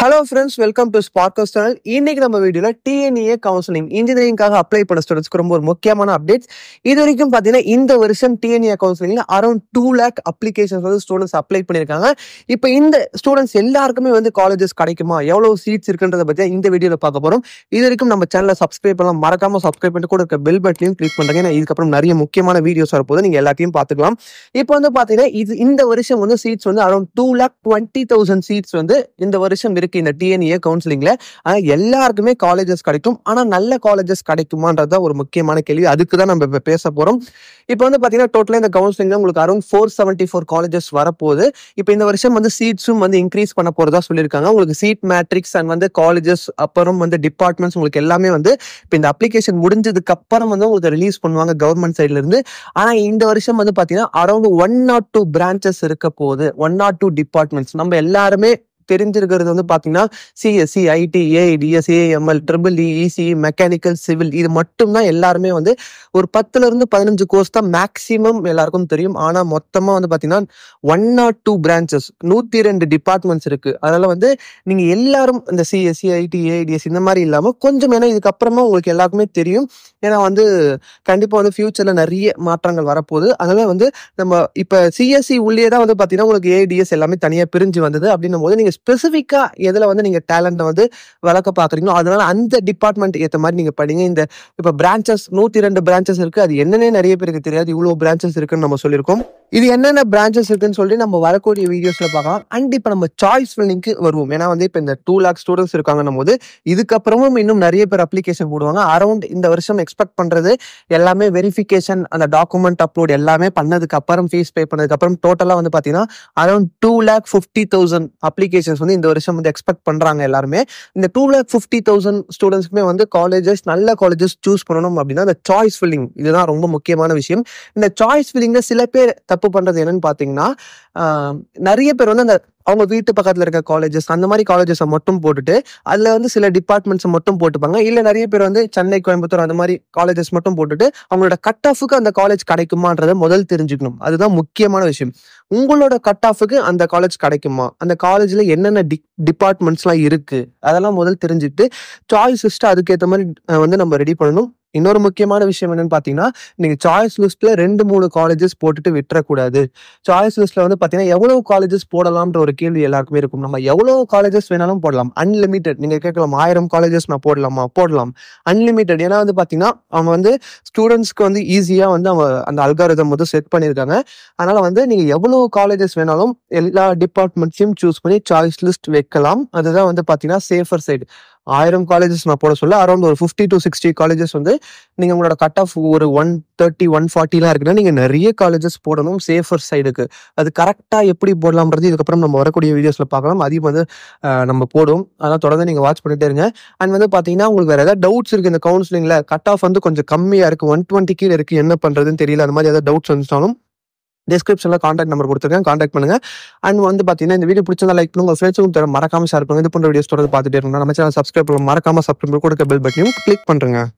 hello friends welcome to Sparkus channel இன்னைக்கு நம்ம வீடியோவில் டிஎன்ஏ கவுன்சிலிங் இன்ஜினியரிங்காக அப்ளை பண்ண ஸ்டூடெண்ட்ஸ்க்கு ரொம்ப ஒரு முக்கியமான அப்டேட்ஸ் இது வரைக்கும் பார்த்தீங்கன்னா இந்த வருஷம் டிஎன்ஏ கவுன்சிலிங்ல அரௌண்ட் டூ லேக் அப்ளிகேஷன்ஸ் வந்து ஸ்டூடெண்ட்ஸ் அப்ளை பண்ணியிருக்காங்க இப்போ இந்த ஸ்டூடெண்ட்ஸ் எல்லாருக்குமே வந்து காலேஜஸ் கிடைக்குமா எவ்வளோ சீட்ஸ் இருக்குன்றத பற்றி இந்த வீடியோவில் பார்க்க போகிறோம் இது வரைக்கும் நம்ம சேனலை சப்ஸ்கிரைப் பண்ணலாம் மறக்காம சப்ஸ்கிரைப் பண்ணிட்டு கூட இருக்க பெல் பட்டனையும் கிளிக் பண்ணுறாங்க ஏன்னா இதுக்கப்புறம் நிறைய முக்கியமான வீடியோஸ் வரப்போது நீங்கள் எல்லாத்தையும் பார்த்துக்கலாம் இப்போ வந்து பார்த்தீங்கன்னா இது இந்த வருஷம் வந்து சீட்ஸ் வந்து around two lakh twenty thousand seats வந்து இந்த வருஷம் இருக்கு இந்த டிஎன்ஏ கவுன்சிலிங்ல e ஆனா எல்லாருக்குமே காலேஜஸ் கிடைக்கும் ஆனா நல்ல காலேஜஸ் கிடைக்குமான்றதா ஒரு முக்கியமான கேள்வி அதுக்கு தான் நம்ம இப்போ பேச போறோம் இப்போ வந்து பாத்தீங்கன்னா டோட்டலா இந்த கவுன்சிலிங் உங்களுக்கு around four seventy four colleges வரப்போகுது இப்போ இந்த வருஷம் வந்து சீட்ஸும் வந்து இன்க்ரீஸ் பண்ண போறதா சொல்லியிருக்காங்க உங்களுக்கு சீட் மேட்ரிக்ஸ் அண்ட் வந்து காலேஜஸ் அப்புறம் வந்து டிபார்ட்மெண்ட்ஸ் உங்களுக்கு எல்லாமே வந்து இப்போ இந்த அப்ளிகேஷன் முடிஞ்சதுக்கு அப்புறம் வந்து உங்களுக்கு ரிலீஸ் பண்ணுவாங்க கவர்மெண்ட் சைட்ல இருந்து ஆனா இந்த வருஷம் வந்து பாத்தீங்கன்னா around one naught two branches இருக்க போகுது ஒன் நாட் டூ டிபார்ட்மெண்ட்ஸ் நம்ம எல்லாருமே தெரிஞ்சிருக்கிறது வந்து பார்த்தீங்கன்னா CSE IT AI DS AML triple EC mechanical civil இது மட்டும் தான் எல்லாருமே வந்து ஒரு பத்துலேருந்து பதினஞ்சு கோர்ஸ் தான் மேக்சிமம் எல்லாருக்கும் தெரியும் ஆனால் மொத்தமாக வந்து பார்த்தீங்கன்னா ஒன் நாட் டூ பிரான்ச்சஸ் நூற்றி ரெண்டு டிபார்ட்மெண்ட்ஸ் இருக்குது அதனால் வந்து நீங்கள் எல்லாரும் இந்த சிஎஸ்சி ஐடி ஏஐடிஎஸ் இந்த மாதிரி இல்லாமல் கொஞ்சம் ஏன்னா இதுக்கப்புறமா உங்களுக்கு எல்லாருக்குமே தெரியும் ஏன்னா வந்து கண்டிப்பாக வந்து ஃபியூச்சரில் நிறைய மாற்றங்கள் வரப்போகுது அதனால் வந்து நம்ம இப்போ சிஎஸ்சி உள்ளே தான் வந்து பார்த்தீங்கன்னா உங்களுக்கு ஏஐடிஎஸ் எல்லாமே தனியாக பிரிஞ்சு வந்தது அப்படின்னும் போது நீங்கள் ஸ்பெசிஃபிக்காக எதில் வந்து நீங்கள் டேலண்ட்டை வந்து வளர்க்க பார்க்குறீங்களோ அதனால அந்த டிபார்ட்மெண்ட் ஏற்ற மாதிரி நீங்கள் படிங்க இந்த இப்போ பிரான்ச்சஸ் நூற்றி ரெண்டு பிரான்ச்சஸ் இருக்குது அது என்னன்னே நிறைய பேருக்கு தெரியாது இவ்வளோ பிரான்ச்சஸ் இருக்குன்னு நம்ம சொல்லியிருக்கோம் இது என்னென்ன பிரான்ச்சஸ் இருக்குன்னு சொல்லி நம்ம வரக்கூடிய வீடியோஸில் பார்க்கலாம் அண்ட் இப்போ நம்ம சாய்ஸ் ஃபில்லிங்க்கு வருவோம் ஏன்னா வந்து இப்போ இந்த டூ லேக் ஸ்டூடெண்ட்ஸ் இருக்காங்கன்னும் போது இதுக்கப்புறமும் இன்னும் நிறைய பேர் அப்ளிகேஷன் போடுவாங்க அரௌண்ட் இந்த வருஷம் எக்ஸ்பெக்ட் பண்ணுறது எல்லாமே வெரிஃபிகேஷன் அந்த டாக்குமெண்ட் அப்லோட் எல்லாமே பண்ணதுக்கு அப்புறம் ஃபீஸ் பே பண்ணதுக்கப்புறம் டோட்டலாக வந்து பார்த்தீங்கன்னா around two lakh fifty thousand applications வந்து இந்த வருஷம் வந்து எக்ஸ்பெக்ட் பண்ணுறாங்க எல்லாருமே இந்த டூ லேக் ஃபிஃப்டி தௌசண்ட் ஸ்டூடெண்ட்ஸ்க்குமே வந்து காலேஜஸ் நல்ல காலேஜஸ் சூஸ் பண்ணணும் அப்படின்னா இந்த சாய்ஸ் ஃபில்லிங் இதுதான் ரொம்ப முக்கியமான விஷயம் இந்த சாய்ஸ் ஃபில்லிங்கில் சில பேர் தப்பு பண்ணுறது என்னன்னு பாத்தீங்கன்னா நிறைய பேர் வந்து அந்த அவங்க வீட்டு பக்கத்தில் இருக்க காலேஜஸ் அந்த மாதிரி காலேஜஸை மட்டும் போட்டுட்டு அதில் வந்து சில டிபார்ட்மெண்ட்ஸை மட்டும் போட்டுப்பாங்க இல்லை நிறைய பேர் வந்து சென்னை கோயம்புத்தூர் அந்த மாதிரி காலேஜஸ் மட்டும் போட்டுட்டு அவங்களோட கட் ஆஃபுக்கு அந்த காலேஜ் கிடைக்குமான்றதை முதல் தெரிஞ்சுக்கணும் அதுதான் முக்கியமான விஷயம் உங்களோட கட் ஆஃபுக்கு அந்த காலேஜ் கிடைக்குமா அந்த காலேஜில் என்னென்ன டி டிபார்ட்மெண்ட்ஸ்லாம் இருக்குது அதெல்லாம் முதல் தெரிஞ்சுக்கிட்டு சாய்ஸ் லிஸ்ட்டு அதுக்கேற்ற மாதிரி வந்து நம்ம ரெடி பண்ணணும் இன்னொரு முக்கியமான விஷயம் என்னன்னு பார்த்தீங்கன்னா நீங்கள் சாய்ஸ் லிஸ்ட்டில் ரெண்டு மூணு காலேஜஸ் போட்டுட்டு விட்டுறக்கூடாது சாய்ஸ் லிஸ்ட்டில் வந்து பாத்தீங்கன்னா எவ்வளோ காலேஜஸ் போடலாம்ன்ற ஒரு கேள்வி எல்லாருக்குமே இருக்கும் நம்ம எவ்வளோ காலேஜஸ் வேணாலும் போடலாம் அன்லிமிட்டெட் நீங்கள் கேட்கலாம் ஆயிரம் காலேஜஸ் நான் போடலாமா போடலாம் அன்லிமிட்டெட் ஏன்னா வந்து பாத்தீங்கன்னா அவங்க வந்து ஸ்டூடெண்ட்ஸ்க்கு வந்து ஈஸியாக வந்து அவங்க அந்த அல்காரிதம் வந்து செட் பண்ணியிருக்காங்க அதனால் வந்து நீங்கள் எவ்வளோ காலேஜஸ் வேணாலும் எல்லா டிபார்ட்மெண்ட்ஸையும் சூஸ் பண்ணி சாய்ஸ் லிஸ்ட் வைக்கலாம் அதுதான் வந்து பார்த்தீங்கன்னா சேஃபர் சைடு ஆயிரம் காலேஜஸ் நான் போட சொல்ல அரௌண்ட் ஒரு ஃபிஃப்டி டு சிக்ஸ்டி காலேஜஸ் வந்து நீங்கள் உங்களோட கட் ஆஃப் ஒரு ஒன் தேர்ட்டி ஒன் ஃபார்ட்டிலாம் இருக்குன்னா நீங்கள் நிறைய காலேஜஸ் போடணும் சேஃபர் சைடுக்கு அது கரெக்டாக எப்படி போடலாம்ன்றது இதுக்கப்புறம் நம்ம வரக்கூடிய வீடியோஸில் பார்க்கலாம் அதிகம் வந்து நம்ம போடும் அதெல்லாம் தொடர்ந்து நீங்கள் வாட்ச் பண்ணிட்டே இருங்க அண்ட் வந்து பார்த்தீங்கன்னா உங்களுக்கு வேறு ஏதாவது டவுட்ஸ் இருக்குது இந்த கவுன்சிலிங்ல கட் ஆஃப் வந்து கொஞ்சம் கம்மியாக இருக்குது ஒன் டுவெண்ட்டி கீழே இருக்குது என்ன பண்ணுறதுன்னு தெரியல அந்த மாதிரி ஏதாவது டவுட்ஸ் வந்துட்டாலும் டிஸ்கிரிப்ஷனில் காண்டாக்ட் நம்பர் கொடுத்துருக்கேன் காண்டாக்ட் பண்ணுங்க அண்ட் வந்து பார்த்தீங்கன்னா இந்த வீடியோ பிடிச்சதா லைக் பண்ணுங்க உங்கள் ஃப்ரெண்ட்ஸுக்கும் தர மறக்காம ஷேர் பண்ணுங்க இது போன்ற வீடியோஸ் தொடர்ந்து பார்த்துட்டே இருக்கணும் நம்ம சேனல் சப்ஸ்கிரைப் பண்ண மறக்காம சப்ஸ்கிரைப் கொடுக்க பெல் பட்டனையும் கிளிக் பண்ணுறேங்க